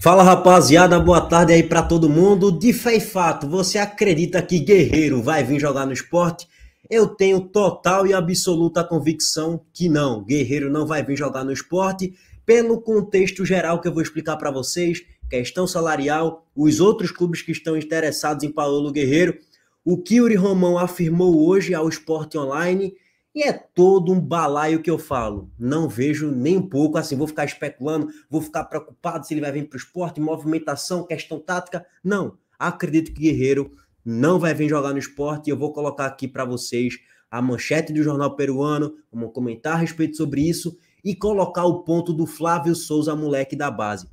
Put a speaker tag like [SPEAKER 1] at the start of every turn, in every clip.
[SPEAKER 1] Fala rapaziada, boa tarde aí para todo mundo. De fé e fato, você acredita que Guerreiro vai vir jogar no esporte? Eu tenho total e absoluta convicção que não, Guerreiro não vai vir jogar no esporte, pelo contexto geral que eu vou explicar para vocês, questão salarial, os outros clubes que estão interessados em Paulo Guerreiro, o que Yuri Romão afirmou hoje ao Esporte Online e é todo um balaio que eu falo. Não vejo nem um pouco assim, vou ficar especulando, vou ficar preocupado se ele vai vir para o esporte, movimentação, questão tática. Não. Acredito que Guerreiro não vai vir jogar no esporte e eu vou colocar aqui para vocês a manchete do jornal peruano, vamos comentar a respeito sobre isso e colocar o ponto do Flávio Souza, moleque da base.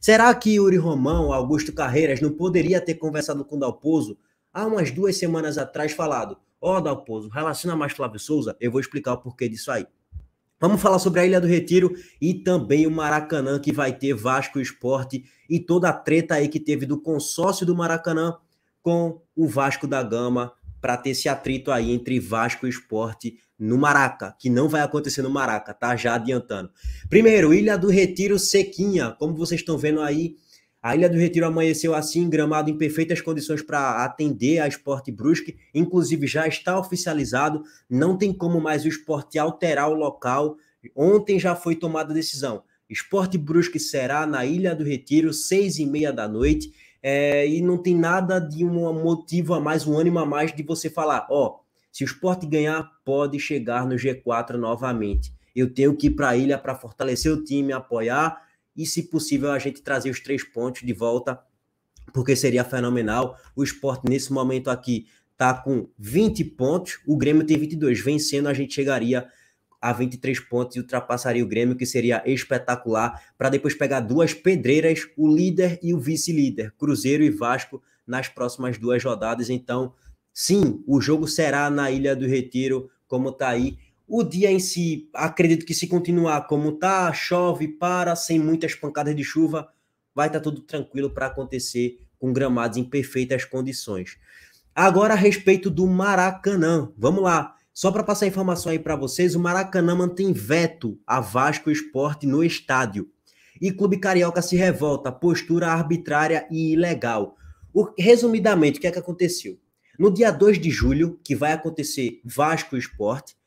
[SPEAKER 1] Será que Yuri Romão, Augusto Carreiras, não poderia ter conversado com Dalpozo há umas duas semanas atrás, falado: Ó, oh, Dalpozo, relaciona mais Flávio Souza, eu vou explicar o porquê disso aí. Vamos falar sobre a Ilha do Retiro e também o Maracanã, que vai ter Vasco Esporte e toda a treta aí que teve do consórcio do Maracanã com o Vasco da Gama para ter esse atrito aí entre Vasco Esporte no Maraca, que não vai acontecer no Maraca, tá? Já adiantando. Primeiro, Ilha do Retiro sequinha, como vocês estão vendo aí, a Ilha do Retiro amanheceu assim, gramado em perfeitas condições para atender a Esporte Brusque, inclusive já está oficializado, não tem como mais o esporte alterar o local. Ontem já foi tomada a decisão. Esporte Brusque será na Ilha do Retiro, seis e meia da noite, é, e não tem nada de um motivo a mais, um ânimo a mais de você falar, ó, se o esporte ganhar, pode chegar no G4 novamente. Eu tenho que ir para a ilha para fortalecer o time, apoiar e, se possível, a gente trazer os três pontos de volta, porque seria fenomenal. O esporte, nesse momento aqui, está com 20 pontos, o Grêmio tem 22. Vencendo, a gente chegaria a 23 pontos e ultrapassaria o Grêmio, que seria espetacular, para depois pegar duas pedreiras, o líder e o vice-líder, Cruzeiro e Vasco, nas próximas duas rodadas. Então, sim, o jogo será na Ilha do Retiro, como está aí o dia em si, acredito que se continuar como tá, chove, para, sem muitas pancadas de chuva, vai estar tá tudo tranquilo para acontecer com gramados em perfeitas condições. Agora a respeito do Maracanã, vamos lá. Só para passar informação aí para vocês, o Maracanã mantém veto a Vasco Esporte no estádio. E Clube Carioca se revolta, postura arbitrária e ilegal. O, resumidamente, o que é que aconteceu? No dia 2 de julho, que vai acontecer Vasco Esporte,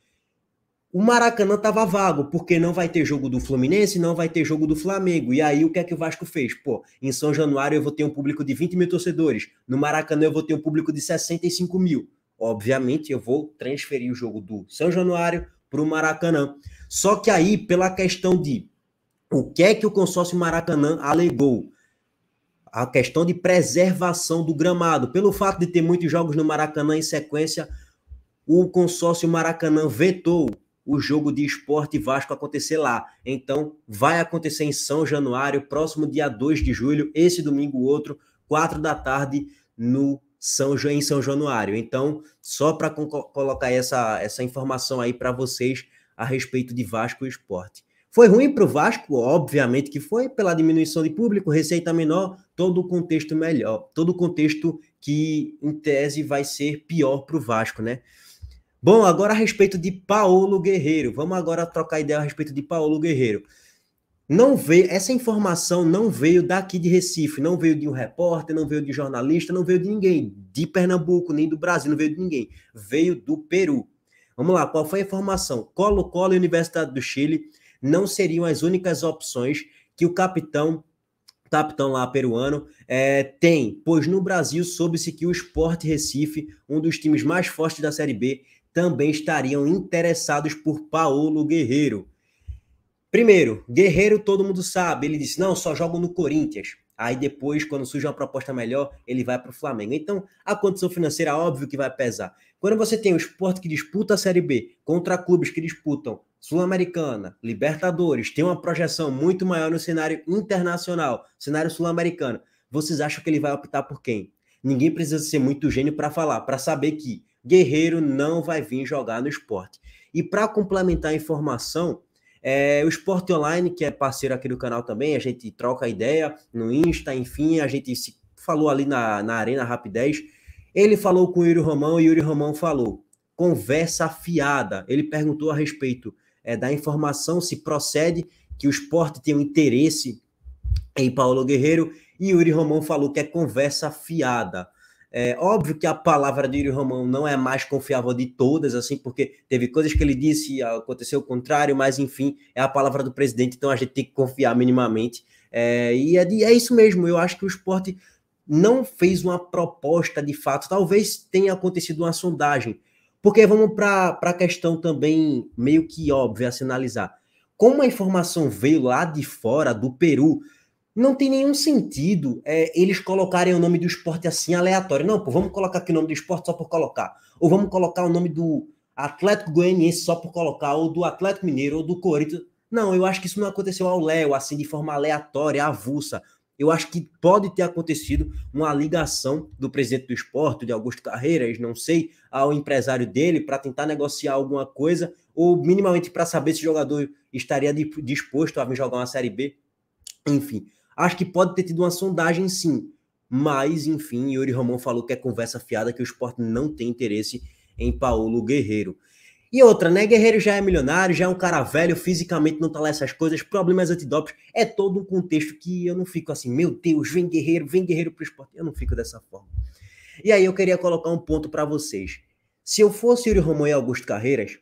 [SPEAKER 1] o Maracanã estava vago, porque não vai ter jogo do Fluminense, não vai ter jogo do Flamengo. E aí o que é que o Vasco fez? Pô, em São Januário eu vou ter um público de 20 mil torcedores, no Maracanã eu vou ter um público de 65 mil. Obviamente eu vou transferir o jogo do São Januário para o Maracanã. Só que aí, pela questão de o que é que o consórcio Maracanã alegou? A questão de preservação do gramado. Pelo fato de ter muitos jogos no Maracanã em sequência, o consórcio Maracanã vetou o jogo de esporte Vasco acontecer lá. Então, vai acontecer em São Januário, próximo dia 2 de julho, esse domingo outro, 4 da tarde, no São em São Januário. Então, só para colocar essa, essa informação aí para vocês a respeito de Vasco e esporte. Foi ruim para o Vasco, obviamente que foi, pela diminuição de público, receita menor, todo o contexto melhor, todo o contexto que, em tese, vai ser pior para o Vasco, né? Bom, agora a respeito de Paulo Guerreiro. Vamos agora trocar ideia a respeito de Paulo Guerreiro. Não veio, essa informação não veio daqui de Recife, não veio de um repórter, não veio de jornalista, não veio de ninguém, de Pernambuco, nem do Brasil, não veio de ninguém. Veio do Peru. Vamos lá, qual foi a informação? Colo-Colo e Universidade do Chile não seriam as únicas opções que o capitão capitão lá peruano, é, tem, pois no Brasil soube-se que o Sport Recife, um dos times mais fortes da Série B, também estariam interessados por Paulo Guerreiro. Primeiro, Guerreiro todo mundo sabe, ele disse: não, só jogo no Corinthians. Aí depois, quando surge uma proposta melhor, ele vai para o Flamengo. Então, a condição financeira, óbvio que vai pesar. Quando você tem o esporte que disputa a Série B contra clubes que disputam Sul-Americana, Libertadores, tem uma projeção muito maior no cenário internacional, cenário sul-americano, vocês acham que ele vai optar por quem? Ninguém precisa ser muito gênio para falar, para saber que Guerreiro não vai vir jogar no esporte. E para complementar a informação, é, o Esporte Online, que é parceiro aqui do canal também, a gente troca ideia no Insta, enfim, a gente se falou ali na, na Arena Rapidez. Ele falou com o Yuri Romão e o Yuri Romão falou: conversa fiada. Ele perguntou a respeito é, da informação se procede que o esporte tem um interesse em Paulo Guerreiro e Yuri Romão falou que é conversa fiada. É, óbvio que a palavra de Yuri Romão não é mais confiável de todas, assim, porque teve coisas que ele disse, aconteceu o contrário, mas enfim, é a palavra do presidente, então a gente tem que confiar minimamente. É, e é, é isso mesmo, eu acho que o esporte não fez uma proposta de fato, talvez tenha acontecido uma sondagem, porque vamos para a questão também meio que óbvia a sinalizar. Como a informação veio lá de fora, do Peru, não tem nenhum sentido é, eles colocarem o nome do esporte assim aleatório. Não, pô, vamos colocar aqui o nome do esporte só por colocar. Ou vamos colocar o nome do Atlético Goianiense só por colocar, ou do Atlético Mineiro, ou do Corinthians. Não, eu acho que isso não aconteceu ao Léo, assim, de forma aleatória, avulsa. Eu acho que pode ter acontecido uma ligação do presidente do esporte, de Augusto Carreiras, não sei, ao empresário dele para tentar negociar alguma coisa, ou minimamente para saber se o jogador estaria disposto a vir jogar uma Série B. Enfim, Acho que pode ter tido uma sondagem sim, mas enfim, Yuri Romão falou que é conversa fiada, que o esporte não tem interesse em Paulo Guerreiro. E outra, né? Guerreiro já é milionário, já é um cara velho, fisicamente não tá lá essas coisas, problemas antidopes, é todo um contexto que eu não fico assim, meu Deus, vem Guerreiro, vem Guerreiro pro esporte. Eu não fico dessa forma. E aí eu queria colocar um ponto para vocês. Se eu fosse Yuri Romão e Augusto Carreiras,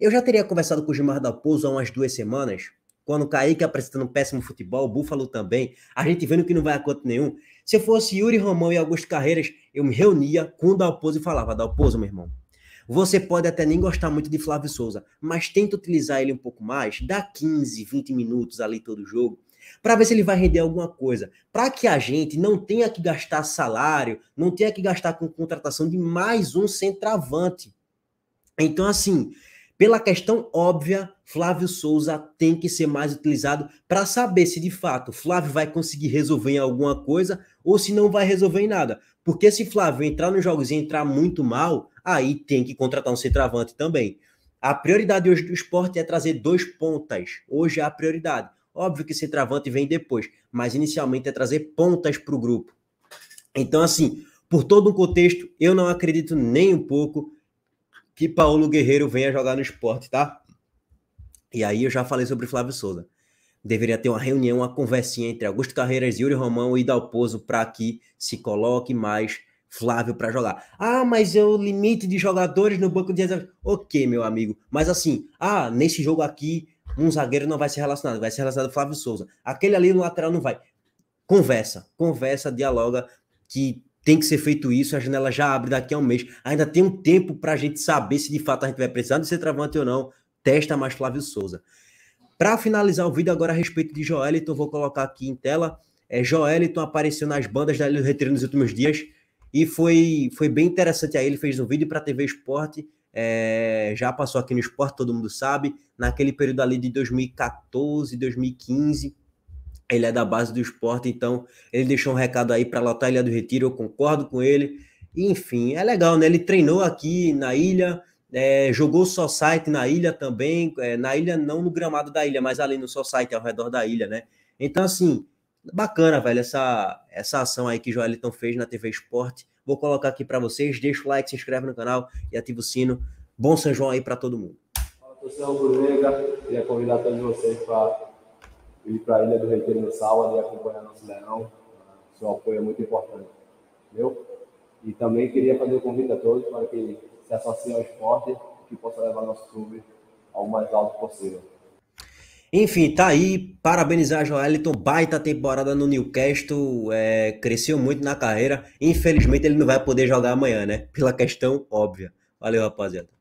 [SPEAKER 1] eu já teria conversado com o Gilmar da Pouso há umas duas semanas quando o Kaique apresentando um péssimo futebol, o Búfalo também, a gente vendo que não vai a conta nenhum. Se eu fosse Yuri Romão e Augusto Carreiras, eu me reunia com o Dalpozo e falava, Dalpozo, meu irmão, você pode até nem gostar muito de Flávio Souza, mas tenta utilizar ele um pouco mais, dá 15, 20 minutos ali todo jogo, para ver se ele vai render alguma coisa, para que a gente não tenha que gastar salário, não tenha que gastar com contratação de mais um centroavante. Então, assim, pela questão óbvia, Flávio Souza tem que ser mais utilizado para saber se de fato Flávio vai conseguir resolver em alguma coisa ou se não vai resolver em nada. Porque se Flávio entrar nos jogos e entrar muito mal, aí tem que contratar um centroavante também. A prioridade hoje do esporte é trazer dois pontas. Hoje é a prioridade. Óbvio que centroavante vem depois, mas inicialmente é trazer pontas para o grupo. Então, assim, por todo um contexto, eu não acredito nem um pouco que Paulo Guerreiro venha jogar no esporte, tá? E aí eu já falei sobre Flávio Souza. Deveria ter uma reunião, uma conversinha entre Augusto Carreiras, Yuri Romão e Dalpozo para que se coloque mais Flávio para jogar. Ah, mas é o limite de jogadores no banco de reservas. Ok, meu amigo. Mas assim, ah, nesse jogo aqui, um zagueiro não vai ser relacionado, vai ser relacionado Flávio Souza. Aquele ali no lateral não vai. Conversa, conversa, dialoga, que tem que ser feito isso, a janela já abre daqui a um mês. Ainda tem um tempo para a gente saber se de fato a gente vai precisar de ser travante ou não. Testa mais Flávio Souza. Para finalizar o vídeo agora a respeito de Joeliton, vou colocar aqui em tela. É, Joeliton apareceu nas bandas da Ilha do Retiro nos últimos dias e foi, foi bem interessante. Aí ele fez um vídeo para a TV Esporte, é, já passou aqui no Esporte, todo mundo sabe, naquele período ali de 2014, 2015, ele é da base do esporte, então ele deixou um recado aí para lotar a Ilha do Retiro, eu concordo com ele. Enfim, é legal, né? Ele treinou aqui na ilha, é, jogou só site na ilha também, é, na ilha, não no gramado da ilha, mas ali no só site, ao redor da ilha, né? Então, assim, bacana, velho, essa, essa ação aí que o Joeliton fez na TV Esporte. Vou colocar aqui para vocês. Deixa o like, se inscreve no canal e ativa o sino. Bom São João aí para todo mundo. Fala, torcida Queria convidar todos vocês para ir para a Ilha do Retiro no sábado e acompanhar nosso leão. É, seu apoio é muito importante. Entendeu? E também queria fazer o um convite a todos para que se associem ao esporte que possa levar nosso clube ao mais alto possível. Enfim, tá aí. Parabenizar a Joeliton. Baita temporada no Newcastle. É, cresceu muito na carreira. Infelizmente, ele não vai poder jogar amanhã, né? Pela questão óbvia. Valeu, rapaziada.